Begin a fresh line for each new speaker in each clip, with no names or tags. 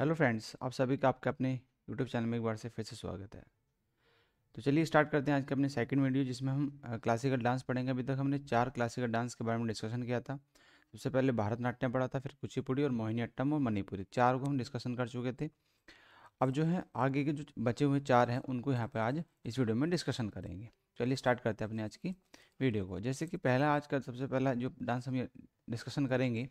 hello friends आप सभी का आपके अपने यूट्यूब चैनल में एक बार से फिर से स्वागत है तो चलिए स्टार्ट करते हैं आज के अपने सेकंड वीडियो जिसमें हम क्लासिकल डांस पढ़ेंगे अभी तक हमने चार क्लासिकल डांस के बारे में डिस्कशन किया था सबसे पहले भारतनाट्यम पढ़ा था फिर कुचिपुड़ी और मोहिनी अट्टम और मणिपुरी चार को हम डिस्कशन कर चुके थे अब जो है आगे के जो बचे हुए चार हैं उनको यहाँ पर आज इस वीडियो में डिस्कशन करेंगे चलिए स्टार्ट करते हैं अपने आज की वीडियो को जैसे कि पहला आज का सबसे पहला जो डांस हम डिस्कशन करेंगे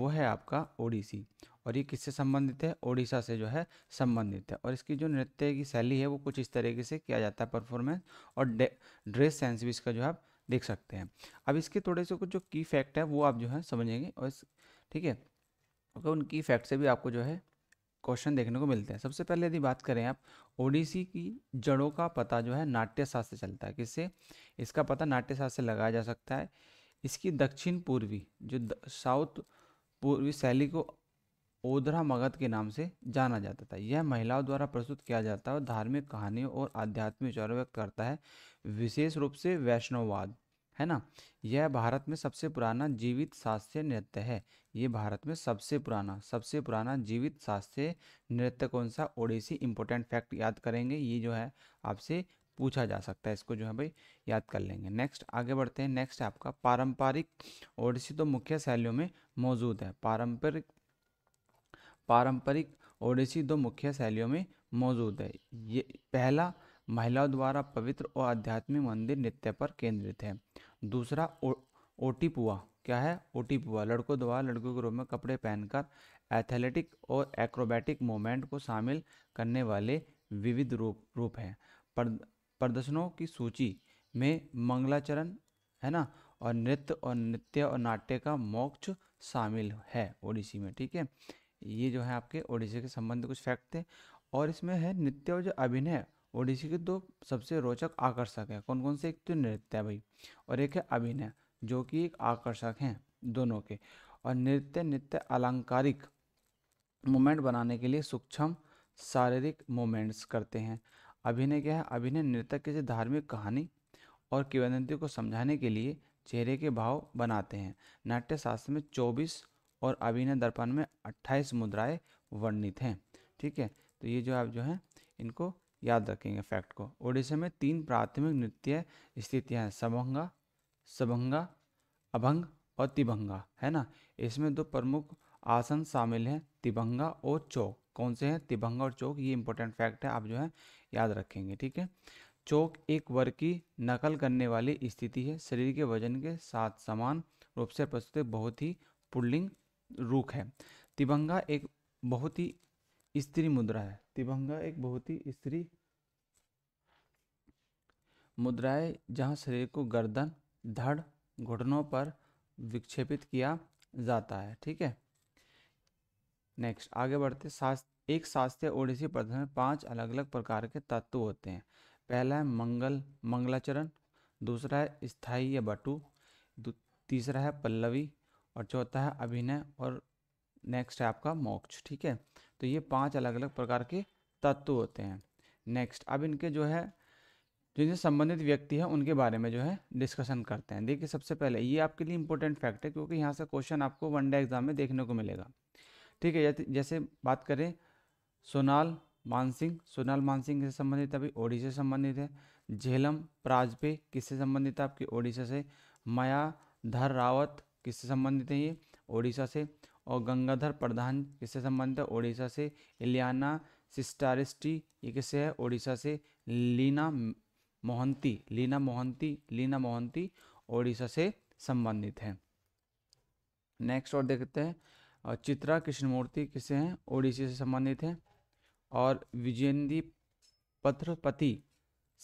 वो है आपका ओडिसी और ये किससे संबंधित है ओडिशा से जो है संबंधित है और इसकी जो नृत्य की शैली है वो कुछ इस तरीके से किया जाता है परफॉर्मेंस और ड्रेस सेंस भी इसका जो आप देख सकते हैं अब इसके थोड़े से कुछ जो की फैक्ट है वो आप जो है समझेंगे और ठीक है तो उन की फैक्ट से भी आपको जो है क्वेश्चन देखने को मिलते हैं सबसे पहले यदि बात करें आप ओडिसी की जड़ों का पता जो है नाट्यशास्त्र से चलता है किससे इसका पता नाट्यशास्त्र से लगाया जा सकता है इसकी दक्षिण पूर्वी जो साउथ पूर्वी शैली को ओधरा मगध के नाम से जाना जाता था यह महिलाओं द्वारा प्रस्तुत किया जाता है धार्मिक कहानियों और आध्यात्मिक विचारों व्यक्त करता है विशेष रूप से वैष्णववाद है ना यह भारत में सबसे पुराना जीवित शास्त्रीय नृत्य है ये भारत में सबसे पुराना सबसे पुराना जीवित शास्त्रीय नृत्य कौन सा ओडिसी इंपॉर्टेंट फैक्ट याद करेंगे ये जो है आपसे पूछा जा सकता है इसको जो है भाई याद कर लेंगे नेक्स्ट आगे बढ़ते हैं नेक्स्ट आपका पारंपरिक ओडिसी तो मुख्य शैलियों में मौजूद है पारंपरिक पारंपरिक ओडिसी दो मुख्य शैलियों में मौजूद है ये पहला महिलाओं द्वारा पवित्र और आध्यात्मिक मंदिर नृत्य पर केंद्रित है दूसरा ओटीपुआ क्या है ओटीपुआ लड़कों द्वारा लड़कियों के रूप में कपड़े पहनकर एथलेटिक और एक्रोबैटिक मोमेंट को शामिल करने वाले विविध रूप रूप हैं प्रदर्शनों की सूची में मंगलाचरण है ना और नृत्य और नृत्य और नाट्य का मोक्ष शामिल है ओडिसी में ठीक है ये जो है आपके ओडिसी के संबंध कुछ फैक्ट थे और इसमें है नृत्य और जो अभिनय ओडिसी के दो सबसे रोचक आकर्षक है कौन कौन से एक तो नृत्य है भाई और एक है अभिनय जो कि एक आकर्षक हैं दोनों के और नृत्य नृत्य अलंकारिक मोमेंट बनाने के लिए सूक्ष्म शारीरिक मोमेंट्स करते हैं अभिनय क्या है अभिनय नृत्य किसी धार्मिक कहानी और किवदंती को समझाने के लिए चेहरे के भाव बनाते हैं नाट्य शास्त्र में चौबीस और अभिनय दर्पण में 28 मुद्राएं वर्णित हैं ठीक है तो ये जो आप जो है इनको याद रखेंगे फैक्ट को ओडिशा में तीन प्राथमिक नृत्य स्थितियाँ हैं सभंगा सभंगा अभंग और तिभंगा है ना इसमें दो प्रमुख आसन शामिल हैं तिभंगा और चौक कौन से हैं तिभंगा और चौक ये इंपॉर्टेंट फैक्ट है आप जो है याद रखेंगे ठीक है चौक एक वर्ग की नकल करने वाली स्थिति है शरीर के वजन के साथ समान रूप से प्रस्तुत बहुत ही पुल्लिंग रूख है तिबंगा एक बहुत ही स्त्री मुद्रा है तिबंगा एक बहुत ही स्त्री मुद्रा है जहाँ शरीर को गर्दन धड़ घुटनों पर विक्षेपित किया जाता है ठीक है नेक्स्ट आगे बढ़ते शास्त्र एक शास्त्रीय ओडिसी प्रदर्शन में पांच अलग अलग प्रकार के तत्व होते हैं पहला है मंगल मंगलाचरण दूसरा है स्थायी या बटू तीसरा है पल्लवी और चौथा है अभिनय और नेक्स्ट है आपका मोक्ष ठीक है तो ये पांच अलग अलग प्रकार के तत्व होते हैं नेक्स्ट अब इनके जो है जिनसे संबंधित व्यक्ति है उनके बारे में जो है डिस्कशन करते हैं देखिए सबसे पहले ये आपके लिए इम्पोर्टेंट फैक्ट है क्योंकि यहाँ से क्वेश्चन आपको वन डे एग्जाम में देखने को मिलेगा ठीक है जैसे बात करें सोनाल मानसिंह सोनाल मानसिंह से संबंधित अभी ओडिशा से संबंधित है झेलम प्राजपे किससे संबंधित है आपकी ओडिशा से माया धर रावत किससे संबंधित है ये ओडिशा से और गंगाधर प्रधान किससे संबंधित है ओडिशा से इलियाना सिस्टारिस्टी ये किससे है ओडिशा से लीना मोहंती लीना मोहंती लीना मोहंती ओडिशा से संबंधित है नेक्स्ट और देखते हैं चित्रा कृष्णमूर्ति किसे हैं ओडिशा से संबंधित हैं और विजयंदी पत्रपति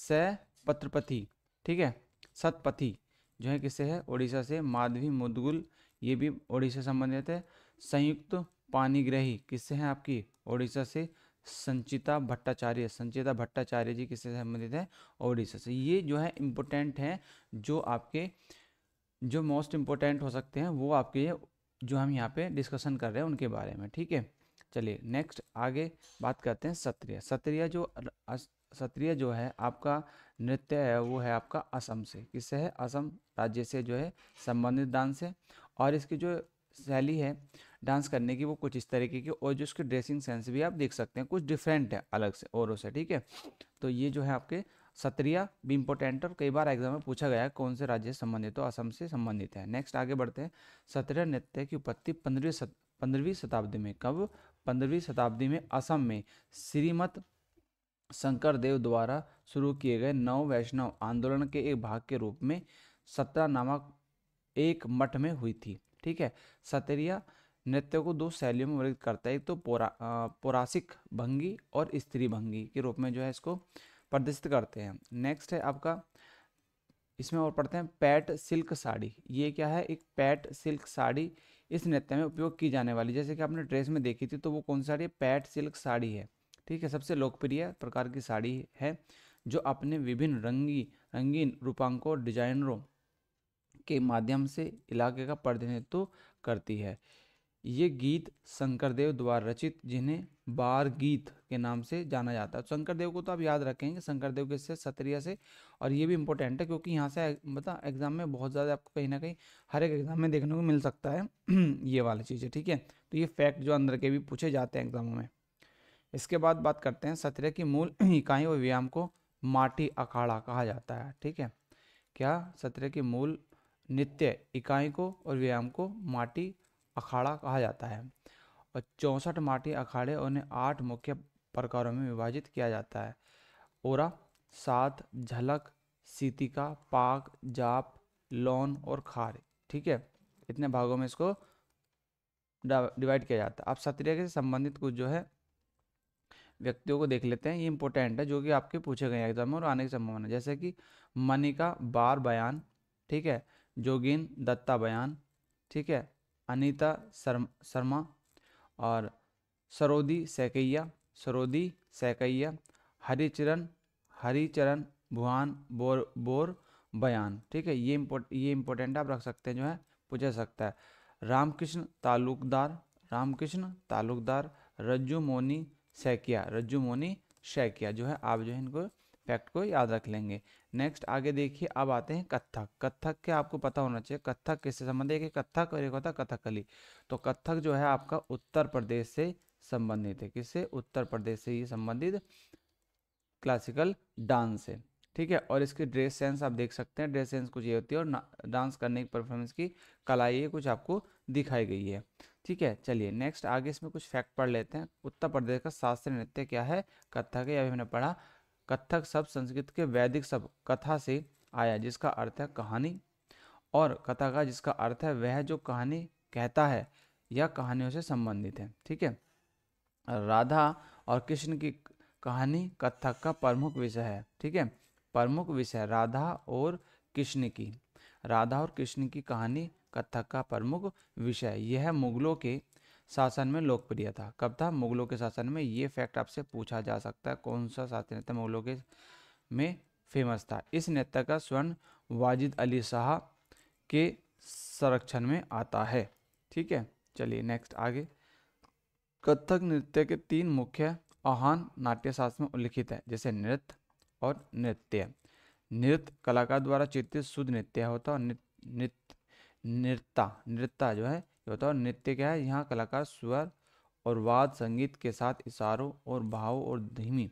स पत्रपति ठीक है सतपथी जो है किससे है ओडिशा से माधवी मुदगुल ये भी ओडिशा संबंधित है संयुक्त पानीग्रही किससे हैं आपकी ओडिशा से संचिता भट्टाचार्य संचिता भट्टाचार्य जी किससे संबंधित है ओडिशा से ये जो है इम्पोर्टेंट हैं जो आपके जो मोस्ट इम्पोर्टेंट हो सकते हैं वो आपके जो हम यहाँ पे डिस्कशन कर रहे हैं उनके बारे में ठीक है चलिए नेक्स्ट आगे बात करते हैं सत्रिय सत्रिय जो सत्रिय जो है आपका नृत्य है वो है आपका असम से किससे है असम राज्य से जो है संबंधित डांस है और इसकी जो शैली है डांस करने की वो कुछ इस तरीके की और जो उसके ड्रेसिंग सेंस भी आप देख सकते हैं कुछ डिफरेंट है अलग से औरों से ठीक है तो ये जो है आपके सत्रिया भी इंपॉर्टेंट और कई बार एग्जाम में पूछा गया है कौन से राज्य से संबंधित हो तो असम से संबंधित है नेक्स्ट आगे बढ़ते हैं सत्रिया नृत्य की उत्पत्ति पंद्रहवीं पंद्रहवीं शताब्दी में कब पंद्रहवीं शताब्दी में असम में श्रीमत शंकर देव द्वारा शुरू किए गए नव वैष्णव आंदोलन के एक भाग के रूप में सतरा नामक एक मठ में हुई थी ठीक है सतरिया नृत्य को दो शैलियों में वर्गित करता है एक तो पौरा पौरासिक भंगी और स्त्री भंगी के रूप में जो है इसको प्रदर्शित करते हैं नेक्स्ट है आपका इसमें और पढ़ते हैं पैट सिल्क साड़ी ये क्या है एक पैट सिल्क साड़ी इस नृत्य में उपयोग की जाने वाली जैसे कि आपने ड्रेस में देखी थी तो वो कौन सी साड़ी है पैट सिल्क साड़ी है ठीक है सबसे लोकप्रिय प्रकार की साड़ी है जो अपने विभिन्न रंगी रंगीन रूपांकों डिजाइनरों के माध्यम से इलाके का प्रतिनिधित्व करती है ये गीत शंकरदेव द्वारा रचित जिन्हें बार गीत के नाम से जाना जाता है तो शंकरदेव को तो आप याद रखेंगे शंकरदेव के से सत्रिया से और ये भी इम्पोर्टेंट है क्योंकि यहाँ से मतलब एग्जाम में बहुत ज़्यादा आपको कहीं ना कहीं हर एक एग्जाम में देखने को मिल सकता है ये वाली चीज़ें ठीक है तो ये फैक्ट जो अंदर के भी पूछे जाते हैं एग्जामों में इसके बाद बात करते हैं सत्रिया की मूल इकाई व व्यायाम को माटी अखाड़ा कहा जाता है ठीक है क्या सत्रिया की मूल नित्य इकाई को और व्यायाम को माटी अखाड़ा कहा जाता है और चौंसठ माटी अखाड़े उन्हें आठ मुख्य प्रकारों में विभाजित किया जाता है ओरा सात झलक सीतिका पाक जाप लोन और खार ठीक है इतने भागों में इसको डिवाइड किया जाता है आप सत्रिय से संबंधित कुछ जो है व्यक्तियों को देख लेते हैं ये इंपॉर्टेंट है जो कि आपके पूछे गए एग्जाम में और आने की संभावना जैसे कि मनिका बार बयान ठीक है जोगिन दत्ता बयान ठीक है अनीता शर्मा और सरोदी सैकैया सरोदी सैकैया हरिचरण हरिचरण भुआन बोर बोर बयान ठीक है ये इम्पोर्ट ये इम्पोर्टेंट आप रख सकते हैं जो है पूछा सकता है रामकृष्ण ताल्लुकदार रामकृष्ण ताल्लुकदार रज्जू मोनी सैकिया रज्जू मोनी शैकिया जो है आप जो है इनको फैक्ट को याद रख लेंगे नेक्स्ट आगे देखिए अब आते हैं कथक कथक के आपको पता होना चाहिए कथक किससे संबंधित है कथक और एक होता है कथकली तो कथक जो है आपका उत्तर प्रदेश से संबंधित है किससे उत्तर प्रदेश से ही संबंधित क्लासिकल डांस है ठीक है और इसकी ड्रेस सेंस आप देख सकते हैं ड्रेस सेंस कुछ ये होती है और डांस करने की परफॉर्मेंस की कला ये कुछ आपको दिखाई गई है ठीक है चलिए नेक्स्ट आगे इसमें कुछ फैक्ट पढ़ लेते हैं उत्तर प्रदेश का शास्त्रीय नृत्य क्या है कथक है अभी हमने पढ़ा कथक शब्द संस्कृत के वैदिक शब्द कथा से आया जिसका अर्थ है कहानी और कथा का जिसका अर्थ है वह जो कहानी कहता है या कहानियों से संबंधित है ठीक है राधा और कृष्ण की कहानी कथक का प्रमुख विषय है ठीक है प्रमुख विषय राधा और कृष्ण की राधा और कृष्ण की कहानी कथक का प्रमुख विषय यह मुगलों के शासन में लोकप्रिय था कब था मुगलों के शासन में ये फैक्ट आपसे पूछा जा सकता है कौन सा शास्त्रीय नृत्य मुगलों के में फेमस था इस नृत्य का स्वर्ण वाजिद अली शाह के संरक्षण में आता है ठीक है चलिए नेक्स्ट आगे कथक नृत्य के तीन मुख्य आहान नाट्य शास्त्र में उल्लिखित है जैसे नृत्य और नृत्य नृत्य कलाकार द्वारा चित्रित शुद्ध नृत्य होता है और नृत्य नृत्य नृत्य जो है ये बताओ नृत्य क्या है यहाँ कलाकार स्वर और वाद संगीत के साथ इशारों और भावों और धीमी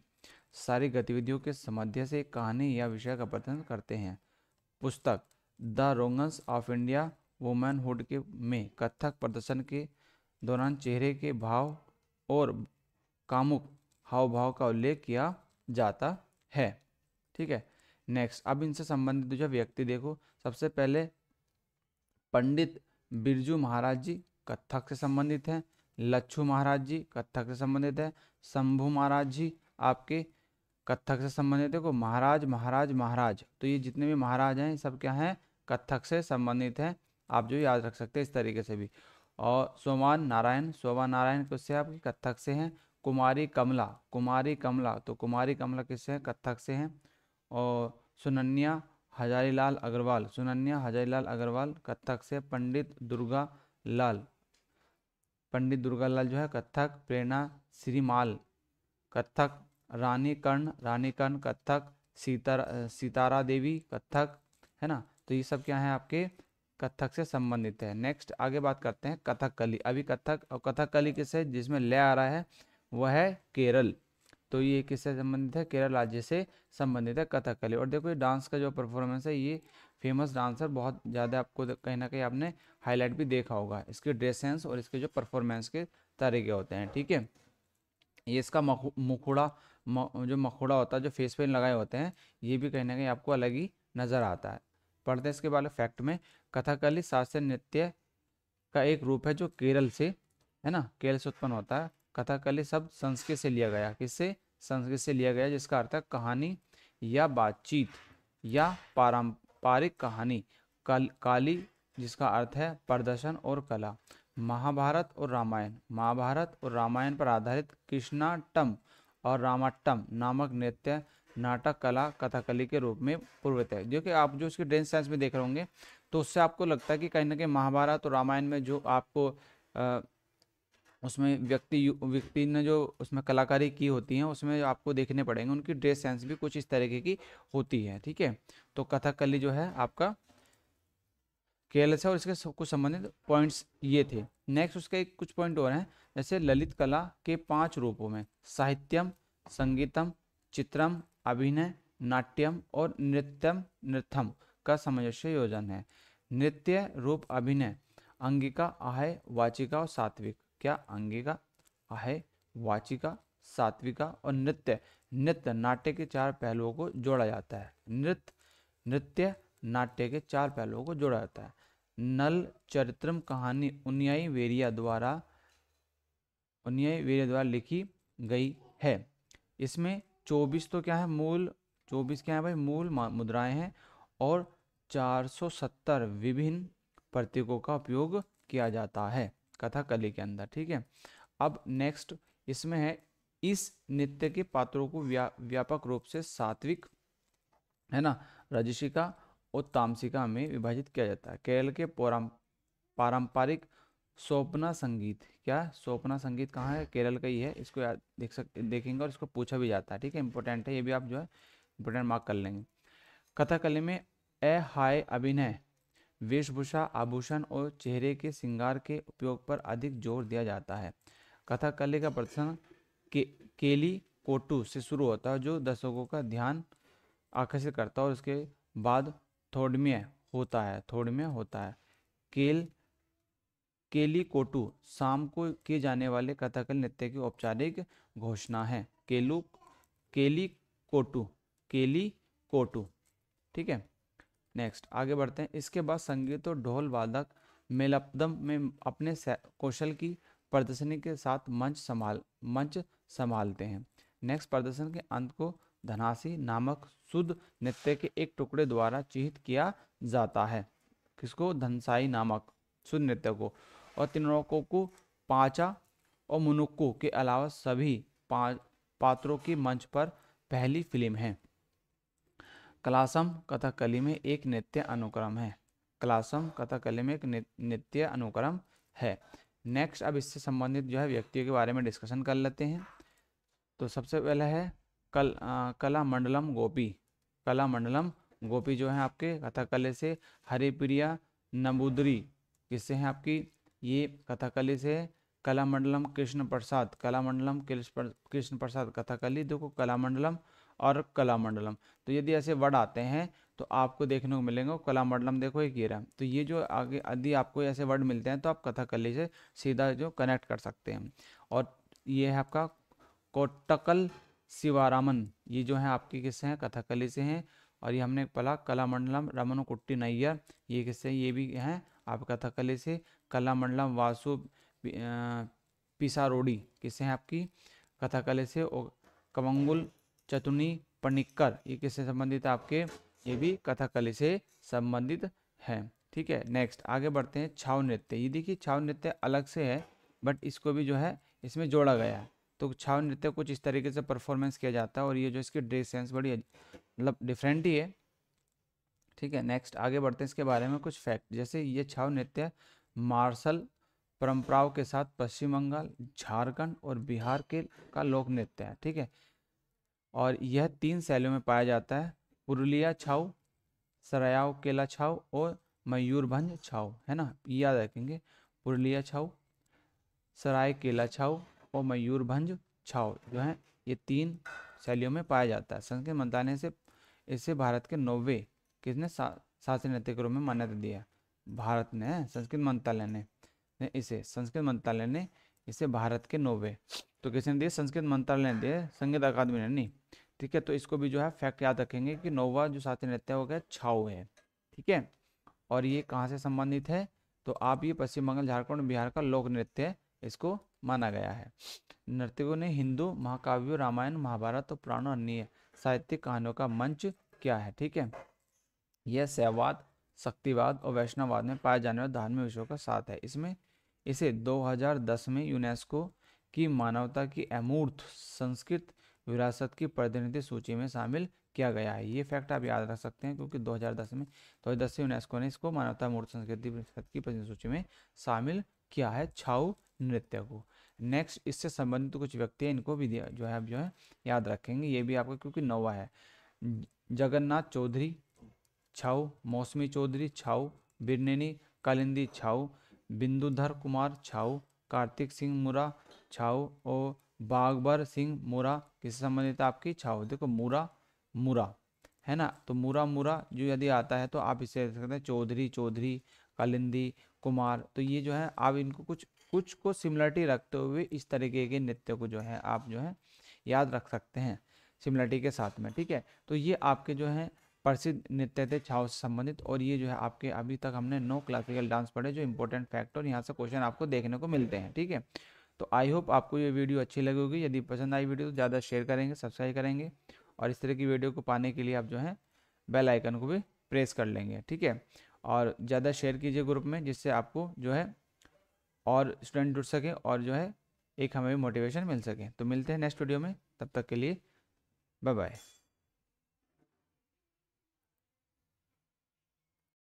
सारी गतिविधियों के सामर्थ्य से कहानी या विषय का प्रदर्शन करते हैं पुस्तक the wrongs of India womanhood के में कथक प्रदर्शन के दौरान चेहरे के भाव और कामुक हाव भाव का उल्लेख किया जाता है ठीक है नेक्स्ट अब इनसे संबंधित जो व्यक्ति देखो सबसे पहले पंडित बिरजू महाराज जी कत्थक से संबंधित हैं लच्छू महाराज जी कत्थक से संबंधित हैं शंभू महाराज जी आपके कत्थक से संबंधित देखो महाराज महाराज महाराज तो ये जितने भी महाराज हैं सब क्या हैं कत्थक से संबंधित हैं आप जो याद रख सकते हैं इस तरीके से भी और सोमान नारायण सोमान नारायण किससे आपके कत्थक से हैं कुमारी कमला कुमारी कमला तो कुमारी कमला किससे हैं कत्थक से हैं और सुनन्या हजारीलाल अग्रवाल सुनन्या हजारीलाल अग्रवाल कथक से पंडित दुर्गा लाल पंडित दुर्गा लाल जो है कथक प्रेरणा श्रीमाल कथक रानी कर्ण रानी कर्ण कथक सीतारा सीतारा देवी कथक है ना तो ये सब क्या है आपके कथक से संबंधित है नेक्स्ट आगे बात करते हैं कथक कली अभी कथक और कथक कली है जिसमें ले आ रहा है वह है केरल तो ये किससे संबंधित है केरल राज्य से संबंधित है कथकली और देखो ये डांस का जो परफॉर्मेंस है ये फेमस डांसर बहुत ज़्यादा आपको कहीं ना कहीं आपने हाईलाइट भी देखा होगा इसके ड्रेस सेंस और इसके जो परफॉर्मेंस के तरीके होते हैं ठीक है ये इसका मुखड़ा जो मखोड़ा होता है जो फेस पेन लगाए होते हैं ये भी कहीं ना कहीं आपको अलग ही नज़र आता है पढ़ते हैं इसके बारे फैक्ट में कथाकली शास्त्रीय नृत्य का एक रूप है जो केरल से है ना केरल से उत्पन्न होता है कथाकली शब्द संस्कृत से लिया गया किससे संस्कृत से लिया गया जिसका अर्थ है कहानी या बातचीत या पारंपरिक कहानी कल काली जिसका अर्थ है प्रदर्शन और कला महाभारत और रामायण महाभारत और रामायण पर आधारित कृष्णाटम और रामाटम नामक नृत्य नाटक कला कथाकली के रूप में पूर्वित है जो कि आप जो उसके ड्रेस साइंस में देख रहे होंगे तो उससे आपको लगता है कि कहीं ना कहीं महाभारत और रामायण में जो आपको उसमें व्यक्ति व्यक्ति ने जो उसमें कलाकारी की होती है उसमें आपको देखने पड़ेंगे उनकी ड्रेस सेंस भी कुछ इस तरीके की होती है ठीक है तो कथकली जो है आपका केयरलेस है और इसके कुछ संबंधित पॉइंट्स ये थे नेक्स्ट उसके कुछ पॉइंट और हैं जैसे ललित कला के पांच रूपों में साहित्यम संगीतम चित्रम अभिनय नाट्यम और नृत्यम नृत्यम का सामंजस्य योजन है नृत्य रूप अभिनय अंगिका आहय वाचिका और सात्विक क्या अंगिका अहय वाचिका सात्विका और नृत्य नृत्य नाट्य के चार पहलुओं को जोड़ा जाता है नृत्य नृत्य नाट्य के चार पहलुओं को जोड़ा जाता है नल चरित्रम कहानी उन्यायी वेरिया द्वारा उन्यायी वेरिया द्वारा लिखी गई है इसमें चौबीस तो क्या है मूल चौबीस क्या है भाई मूल मुद्राएं हैं और 470 विभिन्न प्रतीकों का उपयोग किया जाता है कथाकली के अंदर ठीक है अब नेक्स्ट इसमें है इस नृत्य के पात्रों को व्या, व्यापक रूप से सात्विक है ना रजशिका और तामसिका में विभाजित किया जाता है केरल के पारंपरिक स्वप्ना संगीत क्या स्वप्ना संगीत कहाँ है केरल का ही है इसको याद देख सक देखेंगे और इसको पूछा भी जाता है ठीक है इंपॉर्टेंट है ये भी आप जो है इंपॉर्टेंट मार्क कर लेंगे कथाकली में ए हाय अभिनय वेशभूषा आभूषण और चेहरे के श्रृंगार के उपयोग पर अधिक जोर दिया जाता है कथकली का प्रदर्शन के, केली कोटू से शुरू होता है जो दर्शकों का ध्यान आकर्षित करता है और उसके बाद थोडमिय होता है थोडमिय होता है केल केली कोटू शाम को किए जाने वाले कथकल नृत्य की औपचारिक घोषणा है केलू केली कोटू केली कोटू ठीक है नेक्स्ट आगे बढ़ते हैं इसके बाद संगीत और ढोल वादक मेलपदम में अपने कौशल की प्रदर्शनी के साथ मंच संभाल मंच संभालते हैं नेक्स्ट प्रदर्शन के अंत को धनासी नामक शुद्ध नृत्य के एक टुकड़े द्वारा चिहित किया जाता है किसको धनसाई नामक शुद्ध नृत्य को और तिनोकों को पाचा और मुनुक्को के अलावा सभी पात्रों की मंच पर पहली फिल्म है क्लासम कथकली में एक नित्य अनुक्रम है क्लासम कथकली में एक नित्य अनुक्रम है नेक्स्ट अब इससे संबंधित जो है व्यक्तियों के बारे में डिस्कशन कर लेते हैं तो सबसे पहला है कल आ, कला मंडलम गोपी कला मंडलम गोपी जो है आपके कथकली से हरिप्रिया नबूदरी किससे हैं आपकी ये कथाकली से कला मंडलम कृष्ण प्रसाद कला मंडलम कृष्ण प्रसाद कथाकली देखो कला मंडलम और कलामंडलम तो यदि ऐसे वर्ड आते हैं तो आपको देखने को मिलेंगे कलामंडलम देखो एक ये रहा तो ये जो आगे यदि आपको ऐसे वर्ड मिलते हैं तो आप कथकली से सीधा जो कनेक्ट कर सकते हैं और ये है आपका कोट्टकल शिवारामन ये जो है आपके किस्से हैं कथकली से हैं और ये हमने पला कलामंडलम रमन कुट्टी नैयर ये किस्से ये भी हैं आप कथकली से कलामंडलम वासु पिसारोडी किस्से हैं आपकी कथकली से कमंगुल चतुनी पणिक्कर ये किससे संबंधित है आपके ये भी कथकली से संबंधित है ठीक है नेक्स्ट आगे बढ़ते हैं छाव नृत्य ये देखिए छाव नृत्य अलग से है बट इसको भी जो है इसमें जोड़ा गया है तो छाव नृत्य कुछ इस तरीके से परफॉर्मेंस किया जाता है और ये जो इसकी ड्रेस सेंस बड़ी मतलब डिफरेंट ही है ठीक है नेक्स्ट आगे बढ़ते हैं इसके बारे में कुछ फैक्ट जैसे ये छाव नृत्य मार्शल परंपराओं के साथ पश्चिम बंगाल झारखंड और बिहार के का लोक नृत्य है ठीक है और यह तीन शैलियों में पाया जाता है पुरुलिया छाऊ सरायाव केला छाऊ और मयूरभंज छाऊ है ना याद रखेंगे पुरुलिया छाऊ सराय केला छाऊ और मयूरभंज छाऊ जो है ये तीन शैलियों में पाया जाता है संस्कृत मंत्रालय से इसे भारत के नौवे किसने सा, शास्त्रीय नृत्य के रूप में मान्यता दिया भारत ने संस्कृत मंत्रालय ने इसे संस्कृत मंत्रालय ने इसे भारत के नौवे तो किसी ने दिया संस्कृत मंत्रालय ने दिए संगीत अकादमी ने नहीं ठीक है तो इसको भी जो है फैक्ट याद रखेंगे कि नौवा जो साथी नृत्य है वो क्या छाओ है ठीक है और ये कहाँ से संबंधित है तो आप ये पश्चिम बंगाल झारखंड बिहार का लोक नृत्य है इसको माना गया है नृत्यों ने हिंदू महाकाव्य रामायण महाभारत और पुराणों अन्य साहित्यिक कहानियों का मंच क्या है ठीक है यह सहवाद शक्तिवाद और वैष्णववाद में पाए जाने वाले धार्मिक विषयों का साथ है इसमें इसे 2010 में यूनेस्को की मानवता की अमूर्त संस्कृत विरासत की प्रतिनिधि सूची में शामिल किया गया है ये फैक्ट आप याद रख सकते हैं क्योंकि 2010 में 2010 से यूनेस्को ने इसको मानवता मूर्त संस्कृति विरासत की प्रतिनिधि सूची में शामिल किया है छाऊ नृत्य को नेक्स्ट इससे संबंधित कुछ व्यक्ति हैं इनको भी जो है आप जो है याद रखेंगे ये भी आपका क्योंकि नवा है जगन्नाथ चौधरी छाऊ मौसमी चौधरी छाऊ बिरनेनी कालिंदी छाऊ बिंदुधर कुमार छाऊ कार्तिक सिंह मुरा छाओ और बागबर सिंह मोरा किससे संबंधित है आपकी छाओ देखो मूरा मूरा है ना तो मूरा मूरा जो यदि आता है तो आप इसे देख सकते हैं चौधरी चौधरी कालिंदी कुमार तो ये जो है आप इनको कुछ कुछ को सिमिलरिटी रखते हुए इस तरीके के नृत्य को जो है आप जो है याद रख सकते हैं सिमिलरिटी के साथ में ठीक है तो ये आपके जो है प्रसिद्ध नृत्य थे छाओ से संबंधित और ये जो है आपके अभी तक हमने नो क्लासिकल डांस पढ़े जो इंपॉर्टेंट फैक्ट और यहाँ से क्वेश्चन आपको देखने को मिलते हैं ठीक है तो आई होप आपको ये वीडियो अच्छी लगी होगी यदि पसंद आई वीडियो तो ज़्यादा शेयर करेंगे सब्सक्राइब करेंगे और इस तरह की वीडियो को पाने के लिए आप जो है बेल आइकन को भी प्रेस कर लेंगे ठीक है और ज़्यादा शेयर कीजिए ग्रुप में जिससे आपको जो है और स्टूडेंट जुड़ सके और जो है एक हमें भी मोटिवेशन मिल सके तो मिलते हैं नेक्स्ट वीडियो में तब तक के लिए बाय बाय